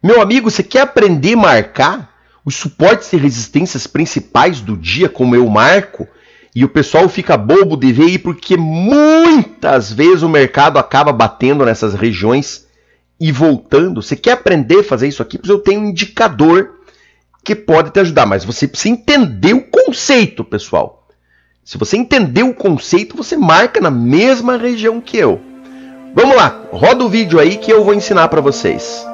Meu amigo, você quer aprender a marcar os suportes e resistências principais do dia, como eu marco? E o pessoal fica bobo de ver aí, porque muitas vezes o mercado acaba batendo nessas regiões e voltando. Você quer aprender a fazer isso aqui? Pois eu tenho um indicador que pode te ajudar, mas você precisa entender o conceito, pessoal. Se você entender o conceito, você marca na mesma região que eu. Vamos lá, roda o vídeo aí que eu vou ensinar para vocês.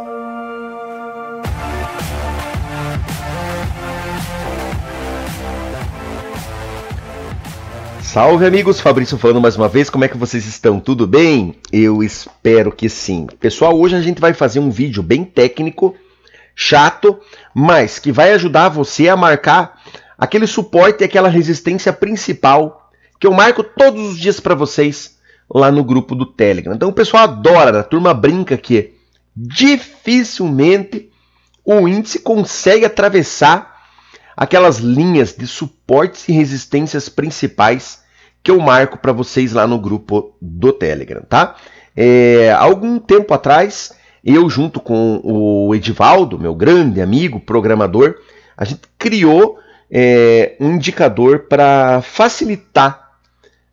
Salve amigos, Fabrício falando mais uma vez, como é que vocês estão? Tudo bem? Eu espero que sim. Pessoal, hoje a gente vai fazer um vídeo bem técnico, chato, mas que vai ajudar você a marcar aquele suporte e aquela resistência principal que eu marco todos os dias para vocês lá no grupo do Telegram. Então o pessoal adora, a turma brinca que dificilmente o índice consegue atravessar aquelas linhas de suportes e resistências principais que eu marco para vocês lá no grupo do Telegram, tá? É, algum tempo atrás, eu junto com o Edivaldo, meu grande amigo programador, a gente criou é, um indicador para facilitar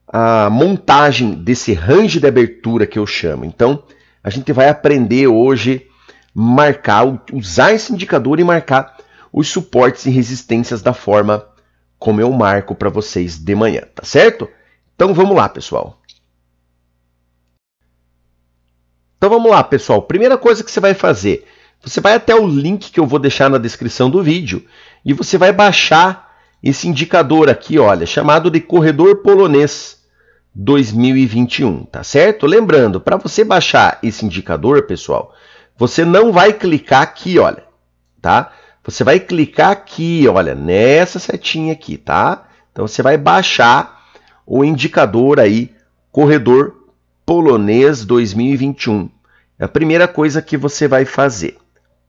a montagem desse range de abertura que eu chamo. Então, a gente vai aprender hoje marcar, usar esse indicador e marcar os suportes e resistências da forma como eu marco para vocês de manhã, tá certo? Então vamos lá, pessoal. Então vamos lá, pessoal. Primeira coisa que você vai fazer, você vai até o link que eu vou deixar na descrição do vídeo e você vai baixar esse indicador aqui, olha, chamado de corredor polonês. 2021, tá certo? Lembrando, para você baixar esse indicador, pessoal, você não vai clicar aqui, olha, tá? Você vai clicar aqui, olha, nessa setinha aqui, tá? Então você vai baixar o indicador aí corredor polonês 2021. É a primeira coisa que você vai fazer,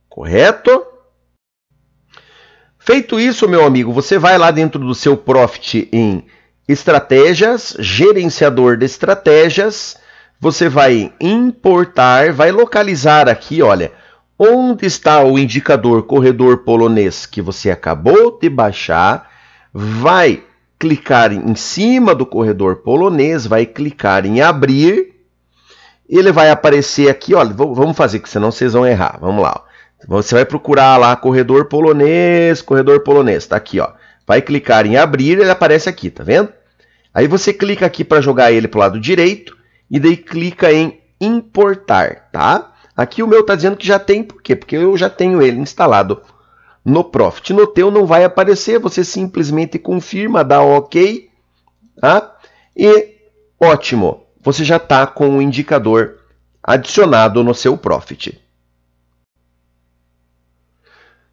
correto? Feito isso, meu amigo, você vai lá dentro do seu Profit em estratégias, gerenciador de estratégias, você vai importar, vai localizar aqui, olha, onde está o indicador corredor polonês que você acabou de baixar, vai clicar em cima do corredor polonês, vai clicar em abrir. Ele vai aparecer aqui, olha, vamos fazer que senão vocês vão errar. Vamos lá. Ó. Você vai procurar lá corredor polonês, corredor polonês, tá aqui, ó. Vai clicar em abrir, ele aparece aqui, tá vendo? Aí você clica aqui para jogar ele para o lado direito e daí clica em importar, tá? Aqui o meu está dizendo que já tem, por quê? Porque eu já tenho ele instalado no Profit. No teu não vai aparecer, você simplesmente confirma, dá OK, tá? E ótimo, você já está com o um indicador adicionado no seu Profit.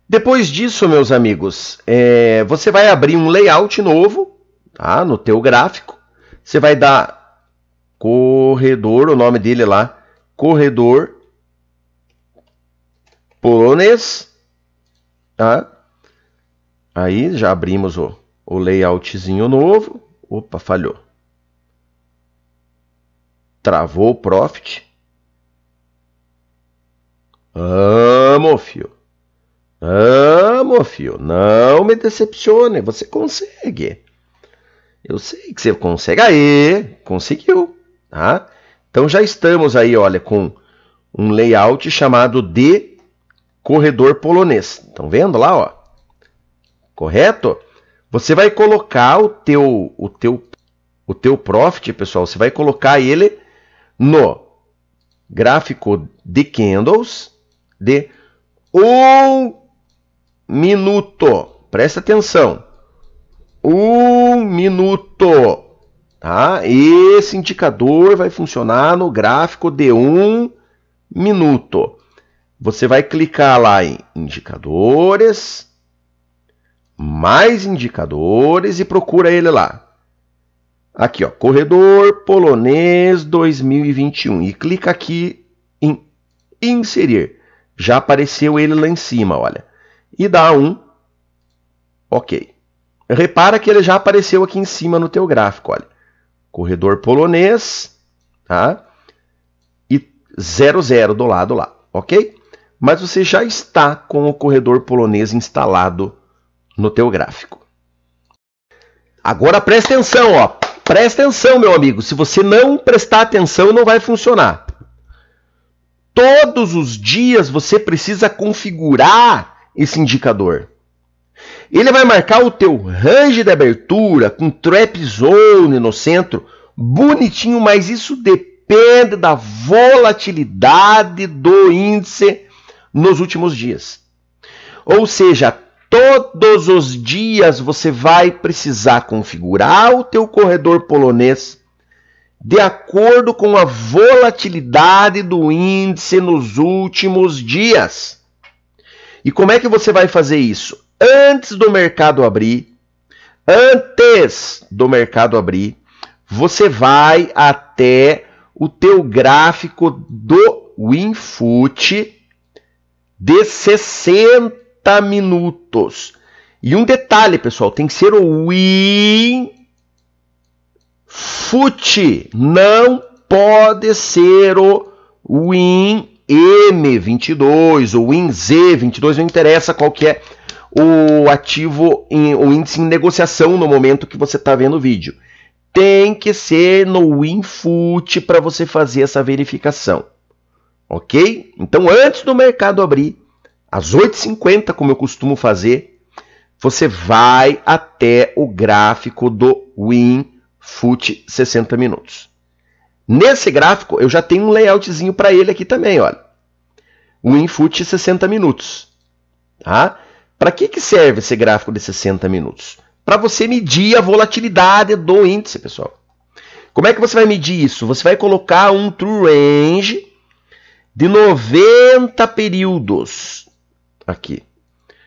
Depois disso, meus amigos, é, você vai abrir um layout novo, tá? No teu gráfico, você vai dar corredor, o nome dele lá, corredor polonês Tá? Aí já abrimos o, o layoutzinho novo. Opa, falhou. Travou o profit. Amo, fio. Amo, fio. Não me decepcione. Você consegue. Eu sei que você consegue. Aê, conseguiu. Tá? Então já estamos aí, olha, com um layout chamado de corredor polonês. Estão vendo lá, ó? Correto? Você vai colocar o teu o teu o teu profit, pessoal, você vai colocar ele no gráfico de candles de um minuto. Presta atenção. Um minuto. Tá? Esse indicador vai funcionar no gráfico de um minuto. Você vai clicar lá em indicadores, mais indicadores e procura ele lá. Aqui, ó, corredor polonês 2021 e clica aqui em inserir. Já apareceu ele lá em cima, olha. E dá um OK. Repara que ele já apareceu aqui em cima no teu gráfico, olha. Corredor polonês, tá? E 00 do lado lá, OK? mas você já está com o corredor polonês instalado no teu gráfico. Agora presta atenção, ó. Presta atenção, meu amigo. Se você não prestar atenção, não vai funcionar. Todos os dias você precisa configurar esse indicador. Ele vai marcar o teu range de abertura com trap zone no centro, bonitinho, mas isso depende da volatilidade do índice nos últimos dias. Ou seja, todos os dias você vai precisar configurar o teu corredor polonês de acordo com a volatilidade do índice nos últimos dias. E como é que você vai fazer isso? Antes do mercado abrir, antes do mercado abrir, você vai até o teu gráfico do Winfoot de 60 minutos. E um detalhe, pessoal, tem que ser o fut Não pode ser o m 22 o z 22 não interessa qual que é o ativo, em, o índice em negociação no momento que você está vendo o vídeo. Tem que ser no WinFoot para você fazer essa verificação ok? Então, antes do mercado abrir, às 8h50, como eu costumo fazer, você vai até o gráfico do WinFoot 60 minutos. Nesse gráfico, eu já tenho um layoutzinho para ele aqui também, olha. WinFoot 60 minutos. Tá? Para que, que serve esse gráfico de 60 minutos? Para você medir a volatilidade do índice, pessoal. Como é que você vai medir isso? Você vai colocar um true range de 90 períodos aqui.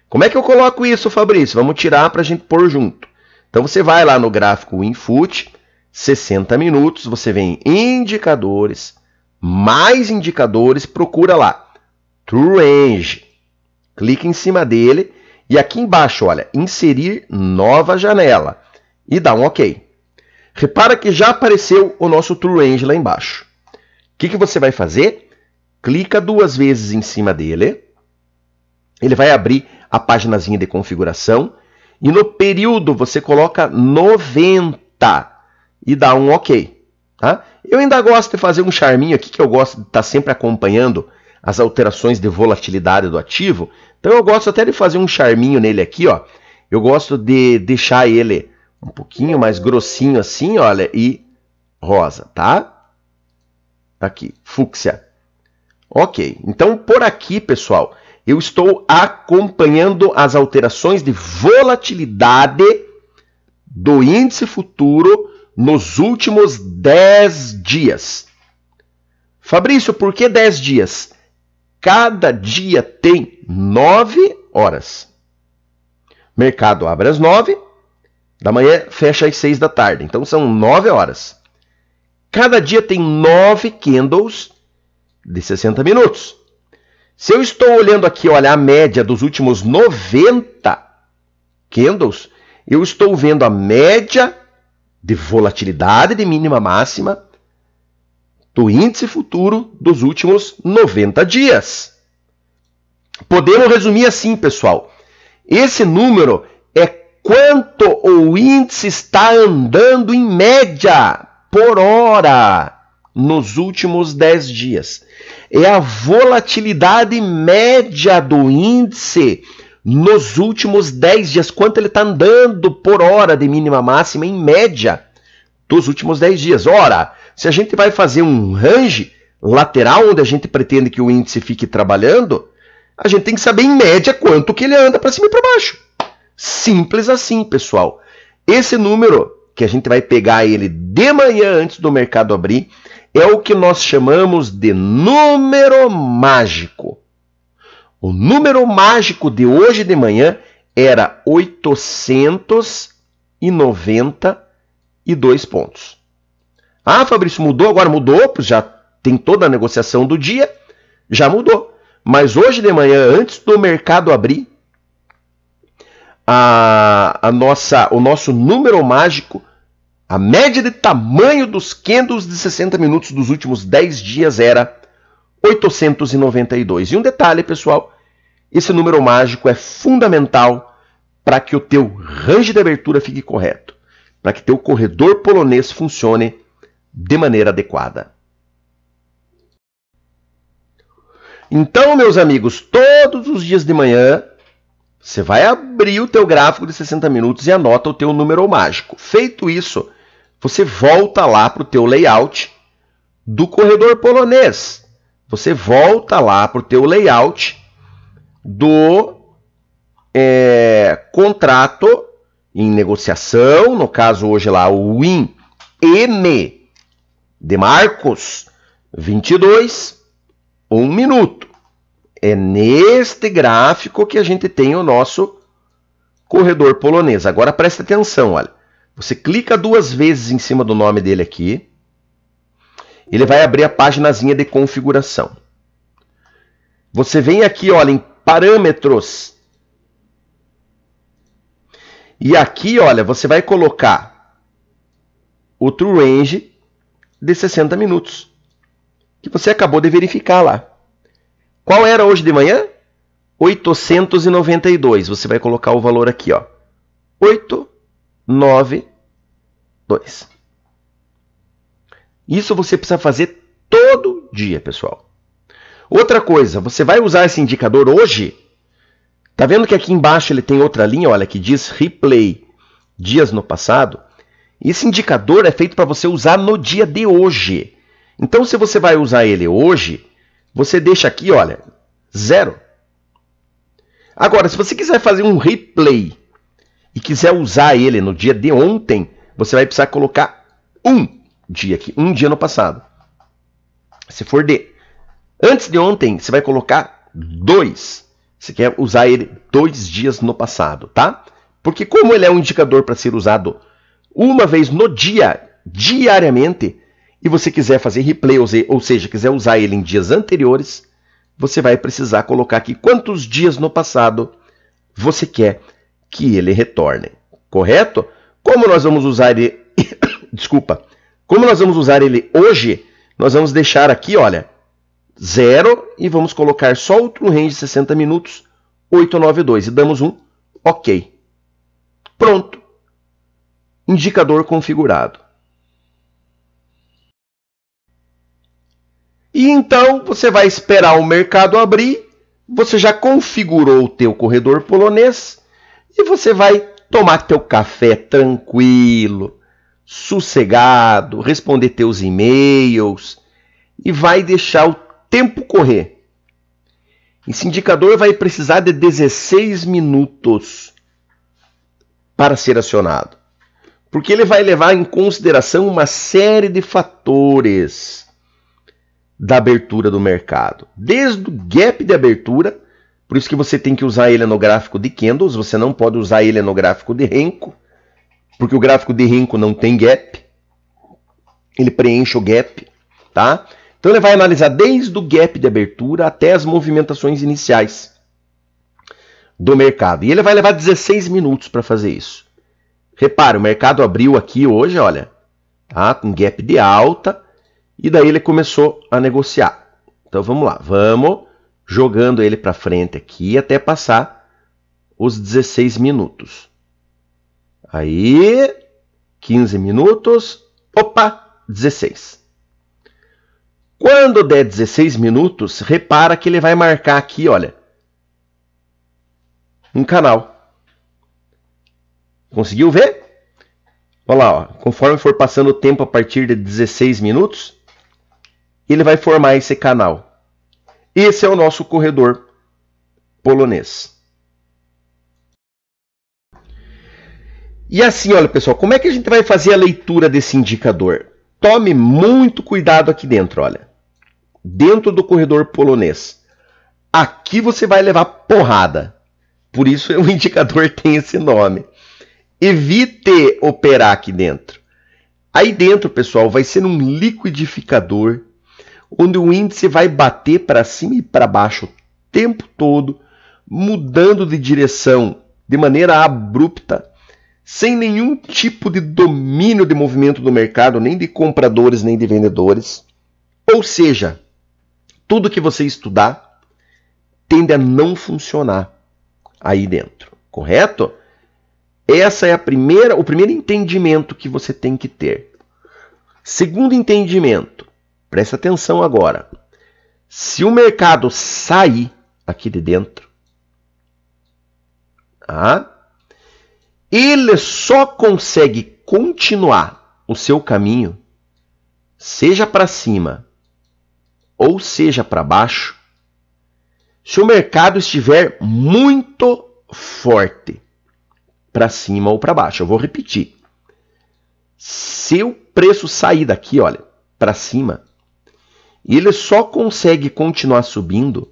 Como é que eu coloco isso, Fabrício? Vamos tirar para a gente pôr junto. Então você vai lá no gráfico WinFoot, 60 minutos, você vem em indicadores, mais indicadores, procura lá, True Range. Clica em cima dele e aqui embaixo, olha, inserir nova janela e dá um OK. Repara que já apareceu o nosso True Range lá embaixo. O que, que você vai fazer? clica duas vezes em cima dele, ele vai abrir a paginazinha de configuração e no período você coloca 90 e dá um OK. Tá? Eu ainda gosto de fazer um charminho aqui que eu gosto de estar tá sempre acompanhando as alterações de volatilidade do ativo. Então eu gosto até de fazer um charminho nele aqui, ó. Eu gosto de deixar ele um pouquinho mais grossinho assim, olha, e rosa, tá? tá aqui, fúcsia. Ok, então por aqui, pessoal, eu estou acompanhando as alterações de volatilidade do índice futuro nos últimos 10 dias. Fabrício, por que 10 dias? Cada dia tem 9 horas. Mercado abre às 9 da manhã, fecha às 6 da tarde. Então são 9 horas. Cada dia tem 9 candles de 60 minutos. Se eu estou olhando aqui, olha, a média dos últimos 90 candles, eu estou vendo a média de volatilidade de mínima máxima do índice futuro dos últimos 90 dias. Podemos resumir assim, pessoal. Esse número é quanto o índice está andando em média por hora nos últimos 10 dias. É a volatilidade média do índice nos últimos 10 dias. Quanto ele está andando por hora de mínima máxima em média dos últimos 10 dias. Ora, se a gente vai fazer um range lateral onde a gente pretende que o índice fique trabalhando, a gente tem que saber em média quanto que ele anda para cima e para baixo. Simples assim, pessoal. Esse número que a gente vai pegar ele de manhã antes do mercado abrir, é o que nós chamamos de número mágico. O número mágico de hoje de manhã era 892 pontos. Ah, Fabrício, mudou? Agora mudou, já tem toda a negociação do dia, já mudou. Mas hoje de manhã, antes do mercado abrir, a, a nossa, o nosso número mágico a média de tamanho dos candles de 60 minutos dos últimos 10 dias era 892. E um detalhe, pessoal, esse número mágico é fundamental para que o teu range de abertura fique correto, para que teu corredor polonês funcione de maneira adequada. Então, meus amigos, todos os dias de manhã você vai abrir o teu gráfico de 60 minutos e anota o teu número mágico. Feito isso, você volta lá para o teu layout do corredor polonês. Você volta lá para o teu layout do é, contrato em negociação, no caso hoje lá o WIN M de Marcos 22, um minuto. É neste gráfico que a gente tem o nosso corredor polonês. Agora presta atenção, olha. Você clica duas vezes em cima do nome dele aqui. Ele vai abrir a paginazinha de configuração. Você vem aqui, olha, em parâmetros. E aqui, olha, você vai colocar o true range de 60 minutos. Que você acabou de verificar lá. Qual era hoje de manhã? 892. Você vai colocar o valor aqui, ó. 8 9, 2. Isso você precisa fazer todo dia, pessoal. Outra coisa, você vai usar esse indicador hoje? Tá vendo que aqui embaixo ele tem outra linha, olha, que diz replay dias no passado? Esse indicador é feito para você usar no dia de hoje. Então, se você vai usar ele hoje, você deixa aqui, olha, zero. Agora, se você quiser fazer um replay e quiser usar ele no dia de ontem, você vai precisar colocar um dia aqui, um dia no passado. Se for de antes de ontem, você vai colocar dois. Você quer usar ele dois dias no passado, tá? Porque como ele é um indicador para ser usado uma vez no dia, diariamente, e você quiser fazer replay, ou seja, quiser usar ele em dias anteriores, você vai precisar colocar aqui quantos dias no passado você quer que ele retorne. Correto? Como nós vamos usar ele. Desculpa. Como nós vamos usar ele hoje, nós vamos deixar aqui, olha, zero e vamos colocar só o true range de 60 minutos, 892 e damos um OK. Pronto. Indicador configurado. E então você vai esperar o mercado abrir, você já configurou o teu corredor polonês, e você vai tomar teu café tranquilo, sossegado, responder teus e-mails e vai deixar o tempo correr. Esse indicador vai precisar de 16 minutos para ser acionado, porque ele vai levar em consideração uma série de fatores da abertura do mercado, desde o gap de abertura por isso que você tem que usar ele no gráfico de candles, você não pode usar ele no gráfico de renko, porque o gráfico de renko não tem gap. Ele preenche o gap, tá? Então ele vai analisar desde o gap de abertura até as movimentações iniciais do mercado. E ele vai levar 16 minutos para fazer isso. Repare, o mercado abriu aqui hoje, olha, tá? Com gap de alta, e daí ele começou a negociar. Então vamos lá, vamos jogando ele para frente aqui até passar os 16 minutos. Aí, 15 minutos, opa, 16. Quando der 16 minutos, repara que ele vai marcar aqui, olha, um canal. Conseguiu ver? Olha lá, ó, conforme for passando o tempo a partir de 16 minutos, ele vai formar esse canal. Esse é o nosso corredor polonês. E assim, olha pessoal, como é que a gente vai fazer a leitura desse indicador? Tome muito cuidado aqui dentro, olha. Dentro do corredor polonês. Aqui você vai levar porrada. Por isso o indicador tem esse nome. Evite operar aqui dentro. Aí dentro, pessoal, vai ser um liquidificador onde o índice vai bater para cima e para baixo o tempo todo, mudando de direção de maneira abrupta, sem nenhum tipo de domínio de movimento do mercado, nem de compradores, nem de vendedores. Ou seja, tudo que você estudar tende a não funcionar aí dentro, correto? Essa é a primeira, o primeiro entendimento que você tem que ter. Segundo entendimento, Presta atenção agora. Se o mercado sair aqui de dentro, tá? ele só consegue continuar o seu caminho, seja para cima ou seja para baixo, se o mercado estiver muito forte para cima ou para baixo. Eu vou repetir. Se o preço sair daqui, olha, para cima, e ele só consegue continuar subindo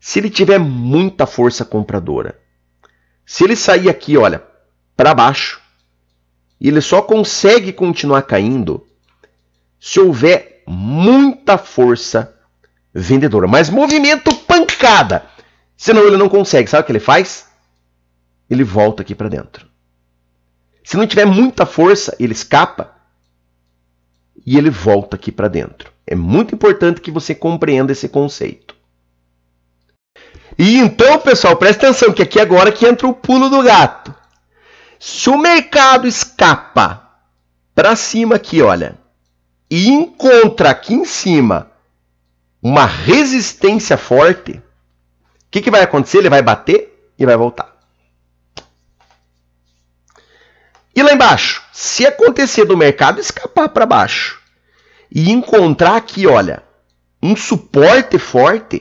se ele tiver muita força compradora. Se ele sair aqui, olha, para baixo, ele só consegue continuar caindo se houver muita força vendedora. Mas movimento pancada! Senão ele não consegue. Sabe o que ele faz? Ele volta aqui para dentro. Se não tiver muita força, ele escapa e ele volta aqui para dentro. É muito importante que você compreenda esse conceito. E então, pessoal, presta atenção que aqui agora que entra o pulo do gato. Se o mercado escapa para cima aqui, olha, e encontra aqui em cima uma resistência forte, o que, que vai acontecer? Ele vai bater e vai voltar. E lá embaixo, se acontecer do mercado escapar para baixo e encontrar aqui, olha, um suporte forte,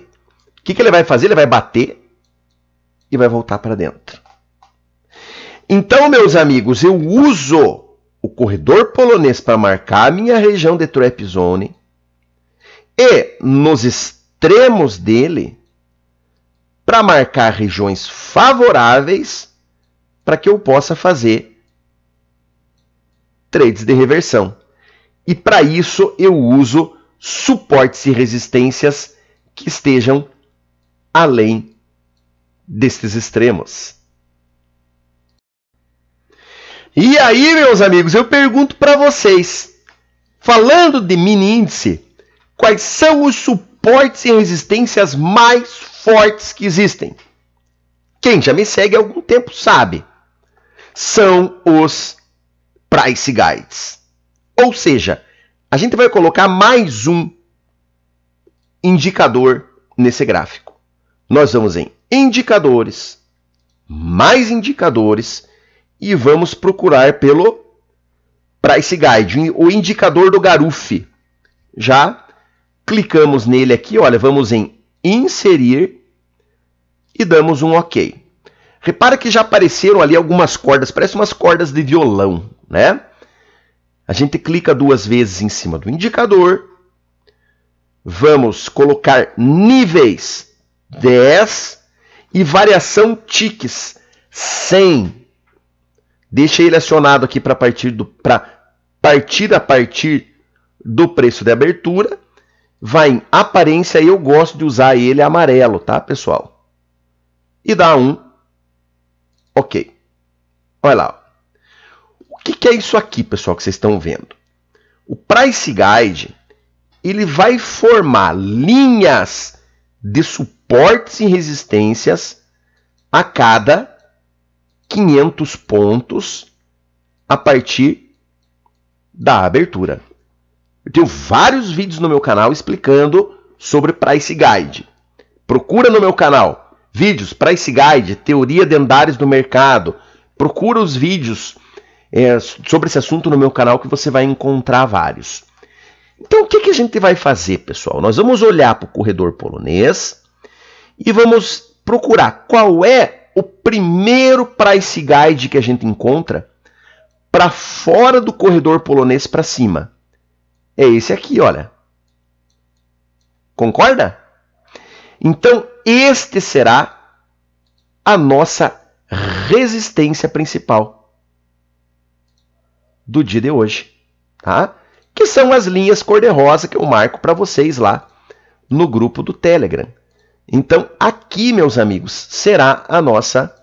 o que, que ele vai fazer? Ele vai bater e vai voltar para dentro. Então, meus amigos, eu uso o corredor polonês para marcar a minha região de trap zone e nos extremos dele para marcar regiões favoráveis para que eu possa fazer trades de reversão. E para isso eu uso suportes e resistências que estejam além destes extremos. E aí, meus amigos, eu pergunto para vocês, falando de mini índice, quais são os suportes e resistências mais fortes que existem? Quem já me segue há algum tempo sabe. São os price guides. Ou seja, a gente vai colocar mais um indicador nesse gráfico. Nós vamos em indicadores, mais indicadores e vamos procurar pelo Price Guide, o indicador do Garufe. Já clicamos nele aqui, olha, vamos em inserir e damos um OK. Repara que já apareceram ali algumas cordas, parecem umas cordas de violão, né? A gente clica duas vezes em cima do indicador. Vamos colocar níveis 10 e variação tiques 100. Deixa ele acionado aqui para partir do para partir a partir do preço de abertura. Vai em aparência, eu gosto de usar ele amarelo, tá, pessoal? E dá um OK. Olha lá, o que, que é isso aqui, pessoal, que vocês estão vendo? O Price Guide ele vai formar linhas de suportes e resistências a cada 500 pontos a partir da abertura. Eu tenho vários vídeos no meu canal explicando sobre Price Guide. Procura no meu canal vídeos Price Guide, teoria de andares do mercado. Procura os vídeos é, sobre esse assunto no meu canal que você vai encontrar vários. Então, o que, que a gente vai fazer, pessoal? Nós vamos olhar para o corredor polonês e vamos procurar qual é o primeiro price guide que a gente encontra para fora do corredor polonês para cima. É esse aqui, olha. Concorda? Então, este será a nossa resistência principal do dia de hoje, tá? Que são as linhas cor-de-rosa que eu marco para vocês lá no grupo do Telegram. Então, aqui, meus amigos, será a nossa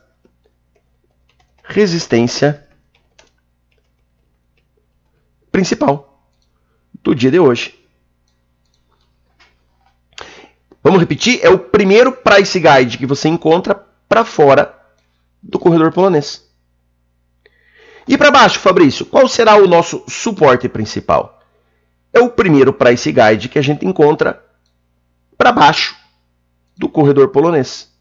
resistência principal do dia de hoje. Vamos repetir? É o primeiro price guide que você encontra para fora do corredor polonês. E para baixo, Fabrício, qual será o nosso suporte principal? É o primeiro price guide que a gente encontra para baixo do corredor polonês.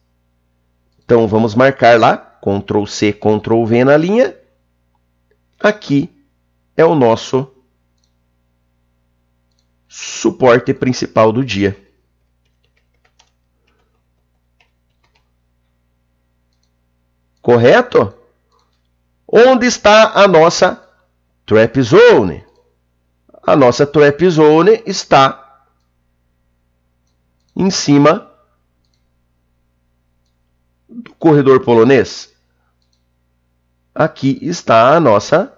Então vamos marcar lá, Ctrl C, Ctrl V na linha. Aqui é o nosso suporte principal do dia. Correto? Onde está a nossa trap zone? A nossa trap zone está em cima do corredor polonês. Aqui está a nossa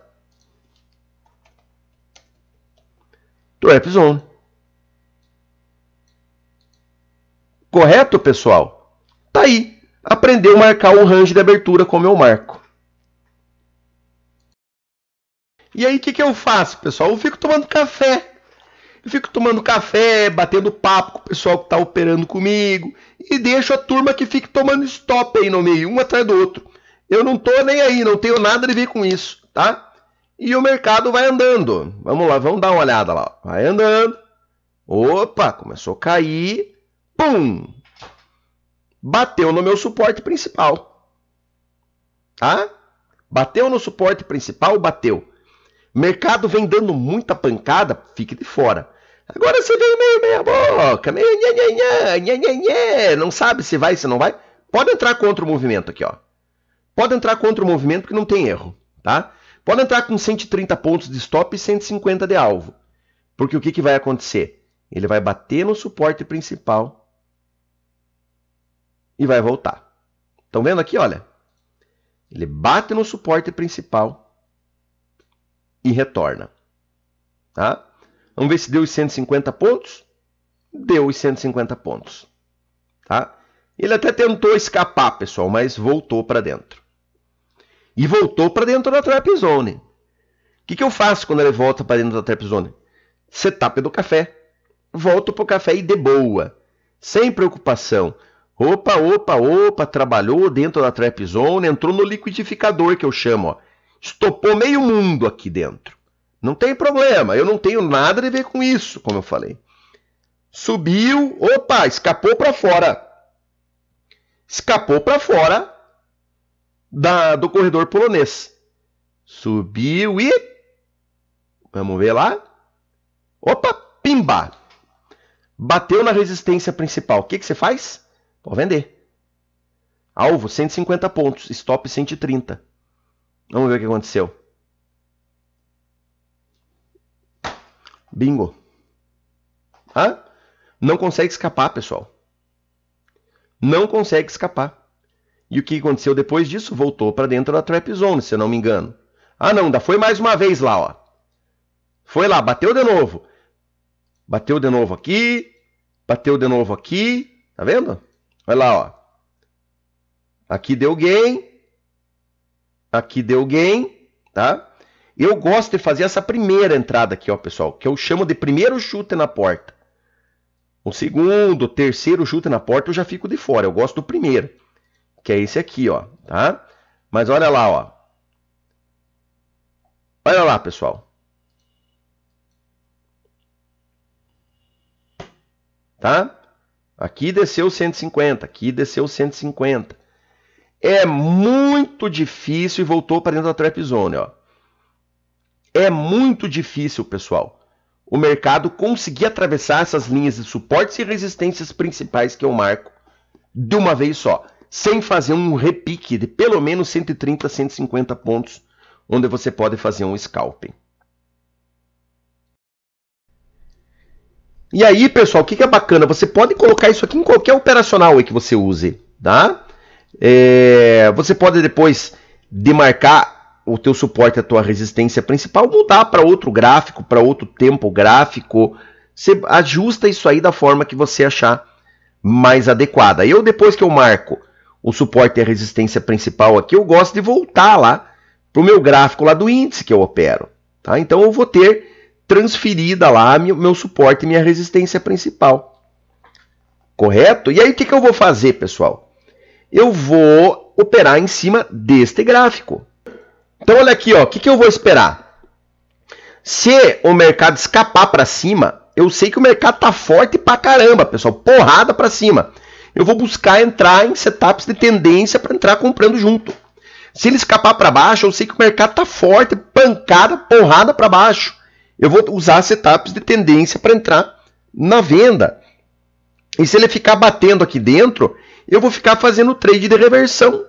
trap zone. Correto, pessoal? Tá aí. Aprendeu a marcar o range de abertura como eu marco. E aí o que, que eu faço, pessoal? Eu fico tomando café. Eu fico tomando café, batendo papo com o pessoal que está operando comigo e deixo a turma que fique tomando stop aí no meio, um atrás do outro. Eu não tô nem aí, não tenho nada a ver com isso, tá? E o mercado vai andando. Vamos lá, vamos dar uma olhada lá. Vai andando. Opa, começou a cair. Pum! Bateu no meu suporte principal. Tá? Bateu no suporte principal, bateu. Mercado vem dando muita pancada, fique de fora. Agora você vem meio meia boca, meio nha, nha, nha, nha, não sabe se vai, se não vai. Pode entrar contra o movimento aqui, ó. Pode entrar contra o movimento porque não tem erro, tá? Pode entrar com 130 pontos de stop e 150 de alvo. Porque o que, que vai acontecer? Ele vai bater no suporte principal e vai voltar. Estão vendo aqui, olha? Ele bate no suporte principal e retorna. Tá? Vamos ver se deu os 150 pontos? Deu os 150 pontos. Tá? Ele até tentou escapar, pessoal, mas voltou para dentro. E voltou para dentro da trap zone. O que, que eu faço quando ele volta para dentro da trap zone? Setup do café. Volto para o café e de boa. Sem preocupação. Opa, opa, opa, trabalhou dentro da trap zone, entrou no liquidificador que eu chamo. Ó estopou meio mundo aqui dentro. Não tem problema, eu não tenho nada a ver com isso, como eu falei. Subiu, opa, escapou para fora. Escapou para fora da, do corredor polonês. Subiu e. Vamos ver lá. Opa, pimba! Bateu na resistência principal. O que, que você faz? Pode vender. Alvo 150 pontos, stop 130. Vamos ver o que aconteceu. Bingo. Hã? Não consegue escapar, pessoal. Não consegue escapar. E o que aconteceu depois disso? Voltou para dentro da trap zone, se eu não me engano. Ah, não, ainda foi mais uma vez lá, ó. Foi lá, bateu de novo. Bateu de novo aqui, bateu de novo aqui, tá vendo? Olha lá, ó. Aqui deu gain, Aqui deu gain, tá? Eu gosto de fazer essa primeira entrada aqui, ó, pessoal, que eu chamo de primeiro chute na porta. O segundo, terceiro chute na porta eu já fico de fora. Eu gosto do primeiro, que é esse aqui, ó, tá? Mas olha lá, ó. Olha lá, pessoal. Tá? Aqui desceu 150, aqui desceu 150. É muito difícil e voltou para dentro da trap zone, ó. É muito difícil, pessoal, o mercado conseguir atravessar essas linhas de suportes e resistências principais que eu marco de uma vez só, sem fazer um repique de pelo menos 130, 150 pontos, onde você pode fazer um scalping. E aí, pessoal, o que, é bacana? Você pode colocar isso aqui em qualquer operacional que você use, tá? É, você pode depois demarcar o teu suporte, a tua resistência principal, mudar para outro gráfico, para outro tempo gráfico. Você ajusta isso aí da forma que você achar mais adequada. Eu depois que eu marco o suporte e a resistência principal aqui, eu gosto de voltar lá para o meu gráfico lá do índice que eu opero. Tá? Então eu vou ter transferida lá meu, meu suporte e minha resistência principal. Correto? E aí o que, que eu vou fazer, pessoal? eu vou operar em cima deste gráfico. Então olha aqui, o que, que eu vou esperar? Se o mercado escapar para cima, eu sei que o mercado está forte para caramba, pessoal, porrada para cima. Eu vou buscar entrar em setups de tendência para entrar comprando junto. Se ele escapar para baixo, eu sei que o mercado está forte, pancada, porrada para baixo. Eu vou usar setups de tendência para entrar na venda. E se ele ficar batendo aqui dentro, eu vou ficar fazendo trade de reversão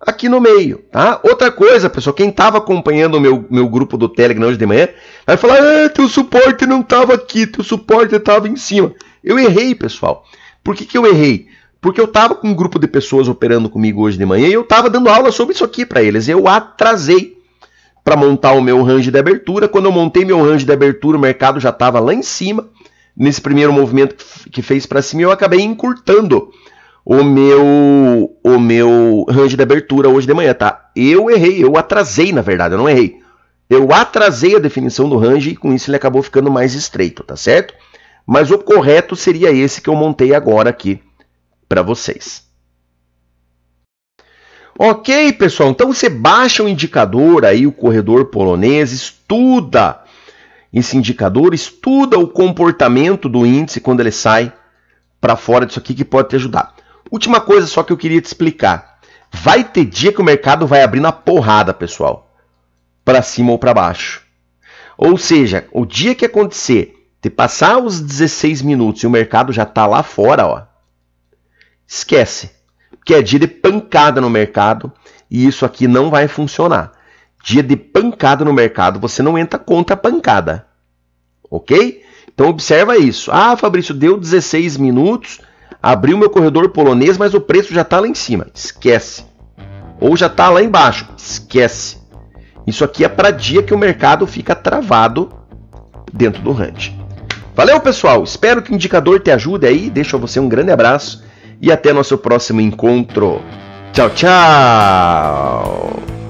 aqui no meio, tá? Outra coisa, pessoal, quem estava acompanhando o meu, meu grupo do Telegram hoje de manhã, vai falar, ah, teu suporte não estava aqui, teu suporte estava em cima. Eu errei, pessoal. Por que, que eu errei? Porque eu estava com um grupo de pessoas operando comigo hoje de manhã e eu estava dando aula sobre isso aqui para eles. Eu atrasei para montar o meu range de abertura. Quando eu montei meu range de abertura, o mercado já estava lá em cima. Nesse primeiro movimento que fez para cima, eu acabei encurtando o meu o meu range de abertura hoje de manhã, tá? Eu errei, eu atrasei, na verdade, eu não errei. Eu atrasei a definição do range e com isso ele acabou ficando mais estreito, tá certo? Mas o correto seria esse que eu montei agora aqui para vocês. Ok, pessoal, então você baixa o indicador aí, o corredor polonês, estuda esse indicador, estuda o comportamento do índice quando ele sai para fora disso aqui que pode te ajudar. Última coisa só que eu queria te explicar. Vai ter dia que o mercado vai abrir na porrada, pessoal. Para cima ou para baixo. Ou seja, o dia que acontecer de passar os 16 minutos e o mercado já tá lá fora, ó. Esquece. Que é dia de pancada no mercado e isso aqui não vai funcionar. Dia de pancada no mercado, você não entra contra a pancada. OK? Então observa isso. Ah, Fabrício, deu 16 minutos Abriu meu corredor polonês, mas o preço já está lá em cima. Esquece. Ou já está lá embaixo. Esquece. Isso aqui é para dia que o mercado fica travado dentro do range. Valeu, pessoal. Espero que o indicador te ajude aí. Deixo a você um grande abraço e até nosso próximo encontro. Tchau, tchau.